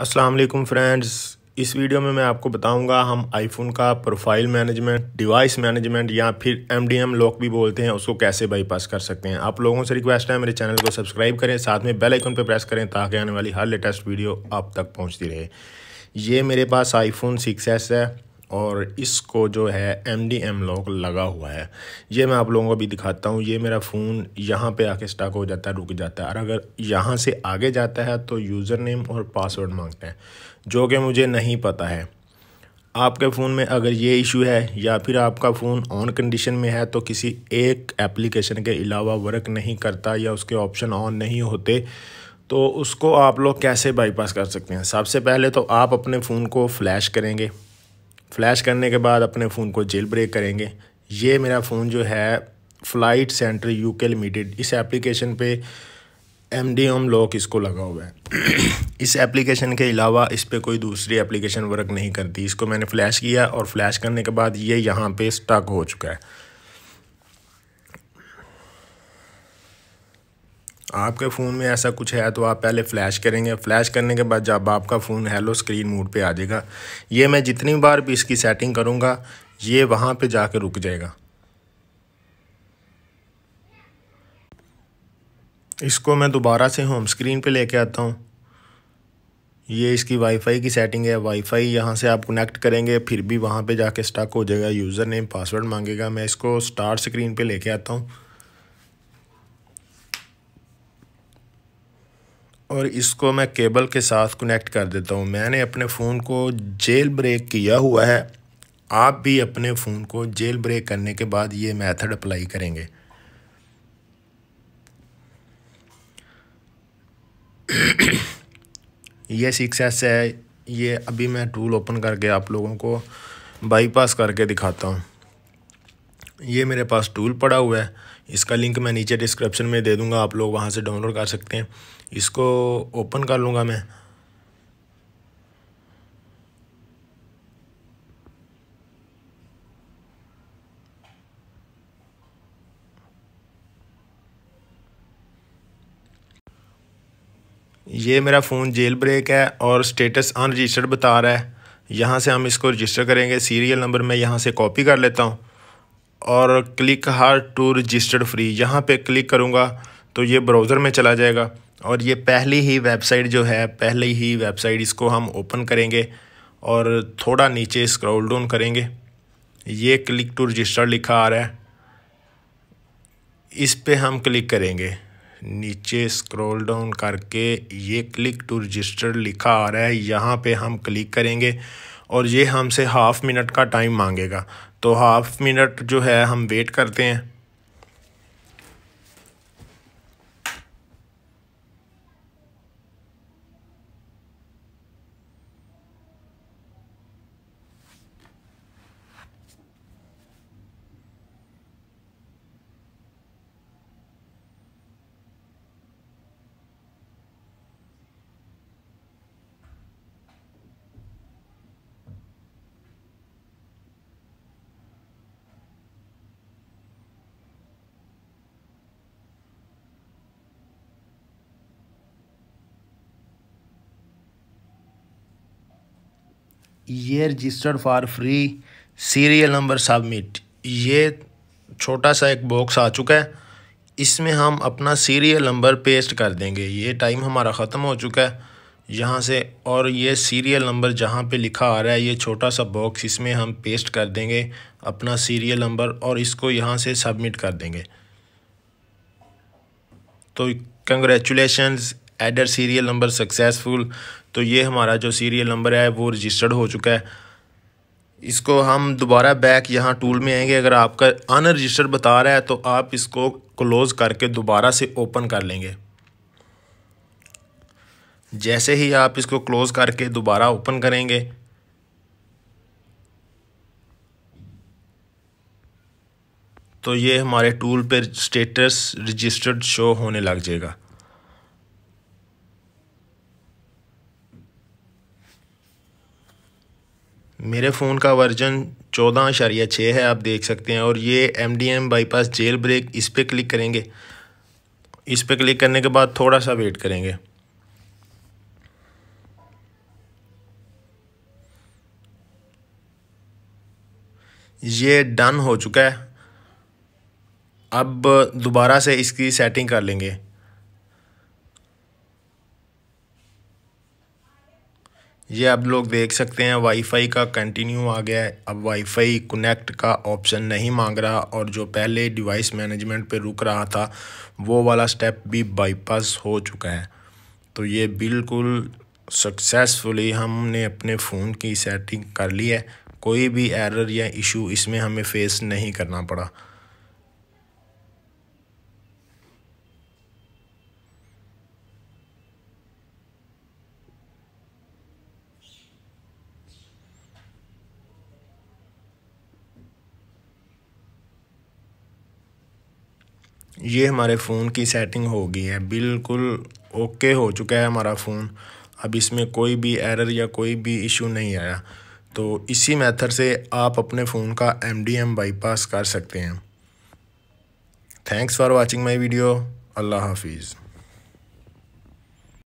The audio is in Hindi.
अस्सलाम वालेकुम फ्रेंड्स इस वीडियो में मैं आपको बताऊंगा हम आईफोन का प्रोफाइल मैनेजमेंट डिवाइस मैनेजमेंट या फिर एमडीएम लॉक भी बोलते हैं उसको कैसे बाईपास कर सकते हैं आप लोगों से रिक्वेस्ट है मेरे चैनल को सब्सक्राइब करें साथ में बेल आइकन पर प्रेस करें ताकि आने वाली हर लेटेस्ट वीडियो आप तक पहुँचती रहे ये मेरे पास आईफोन सिक्स है और इसको जो है एम डी एम लॉक लगा हुआ है ये मैं आप लोगों को भी दिखाता हूँ ये मेरा फ़ोन यहाँ पे आके स्टक हो जाता है रुक जाता है और अगर यहाँ से आगे जाता है तो यूज़र नेम और पासवर्ड मांगते हैं जो कि मुझे नहीं पता है आपके फ़ोन में अगर ये इशू है या फिर आपका फ़ोन ऑन कंडीशन में है तो किसी एक एप्लीकेशन के अलावा वर्क नहीं करता या उसके ऑप्शन ऑन नहीं होते तो उसको आप लोग कैसे बाईपास कर सकते हैं सबसे पहले तो आप अपने फ़ोन को फ्लैश करेंगे फ्लैश करने के बाद अपने फ़ोन को जेल ब्रेक करेंगे ये मेरा फ़ोन जो है फ़्लाइट सेंटर यूके लिमिटेड इस एप्लीकेशन पे एम डी ओम लॉक इसको लगा हुआ है इस एप्लीकेशन के अलावा इस पर कोई दूसरी एप्लीकेशन वर्क नहीं करती इसको मैंने फ़्लैश किया और फ्लैश करने के बाद ये यहाँ पे स्टक हो चुका है आपके फ़ोन में ऐसा कुछ है तो आप पहले फ़्लैश करेंगे फ़्लैश करने के बाद जब आपका फ़ोन हेलो स्क्रीन मोड पे आ जाएगा ये मैं जितनी बार भी इसकी सेटिंग करूँगा ये वहाँ पे जाके रुक जाएगा इसको मैं दोबारा से होम स्क्रीन पे लेके आता हूँ ये इसकी वाईफाई की सेटिंग है वाईफाई यहाँ से आप कनेक्ट करेंगे फिर भी वहाँ पे जाके स्टक हो जाएगा यूज़र नेम पासवर्ड मांगेगा मैं इसको स्टार्ट स्क्रीन पे लेके आता हूँ और इसको मैं केबल के साथ कनेक्ट कर देता हूँ मैंने अपने फ़ोन को जेल ब्रेक किया हुआ है आप भी अपने फ़ोन को जेल ब्रेक करने के बाद ये मेथड अप्लाई करेंगे ये सिक्स एस है ये अभी मैं टूल ओपन करके आप लोगों को बाईपास करके दिखाता हूँ ये मेरे पास टूल पड़ा हुआ है इसका लिंक मैं नीचे डिस्क्रिप्शन में दे दूँगा आप लोग वहाँ से डाउनलोड कर सकते हैं इसको ओपन कर लूँगा मैं ये मेरा फ़ोन जेल ब्रेक है और स्टेटस अनरजिस्टर्ड बता रहा है यहाँ से हम इसको रजिस्टर करेंगे सीरियल नंबर मैं यहाँ से कॉपी कर लेता हूँ और क्लिक हार टू रजिस्टर्ड फ्री यहाँ पे क्लिक करूँगा तो ये ब्राउज़र में चला जाएगा और ये पहली ही वेबसाइट जो है पहले ही वेबसाइट इसको हम ओपन करेंगे और थोड़ा नीचे स्क्रॉल डाउन करेंगे ये क्लिक टू रजिस्टर लिखा आ रहा है इस पे हम क्लिक करेंगे नीचे स्क्रॉल डाउन करके ये क्लिक टू रजिस्टर लिखा आ रहा है यहाँ पे हम क्लिक करेंगे और ये हमसे हाफ़ मिनट का टाइम मांगेगा तो हाफ मिनट जो है हम वेट करते हैं ये registered for free serial number submit ये छोटा सा एक बॉक्स आ चुका है इसमें हम अपना सीरियल नंबर पेस्ट कर देंगे ये टाइम हमारा ख़त्म हो चुका है यहाँ से और ये सीरियल नंबर जहाँ पे लिखा आ रहा है ये छोटा सा बॉक्स इसमें हम पेस्ट कर देंगे अपना सीरियल नंबर और इसको यहाँ से सबमिट कर देंगे तो congratulations adder serial number successful तो ये हमारा जो सीरियल नंबर है वो रजिस्टर्ड हो चुका है इसको हम दोबारा बैक यहाँ टूल में आएंगे अगर आपका अनरजिस्टर्ड बता रहा है तो आप इसको क्लोज़ करके दोबारा से ओपन कर लेंगे जैसे ही आप इसको क्लोज़ करके दोबारा ओपन करेंगे तो ये हमारे टूल पर स्टेटस रजिस्टर्ड शो होने लग जाएगा मेरे फ़ोन का वर्जन चौदह अशारिया छः है आप देख सकते हैं और ये M D M bypass jail break इस पर क्लिक करेंगे इस पर क्लिक करने के बाद थोड़ा सा वेट करेंगे ये डन हो चुका है अब दोबारा से इसकी सेटिंग कर लेंगे ये आप लोग देख सकते हैं वाईफाई का कंटिन्यू आ गया है अब वाईफाई कनेक्ट का ऑप्शन नहीं मांग रहा और जो पहले डिवाइस मैनेजमेंट पे रुक रहा था वो वाला स्टेप भी बाईपास हो चुका है तो ये बिल्कुल सक्सेसफुली हमने अपने फ़ोन की सेटिंग कर ली है कोई भी एरर या इशू इसमें हमें फेस नहीं करना पड़ा ये हमारे फ़ोन की सेटिंग हो गई है बिल्कुल ओके हो चुका है हमारा फ़ोन अब इसमें कोई भी एरर या कोई भी इशू नहीं आया तो इसी मेथड से आप अपने फ़ोन का एम बाईपास कर सकते हैं thanks for watching my video अल्लाह हाफिज़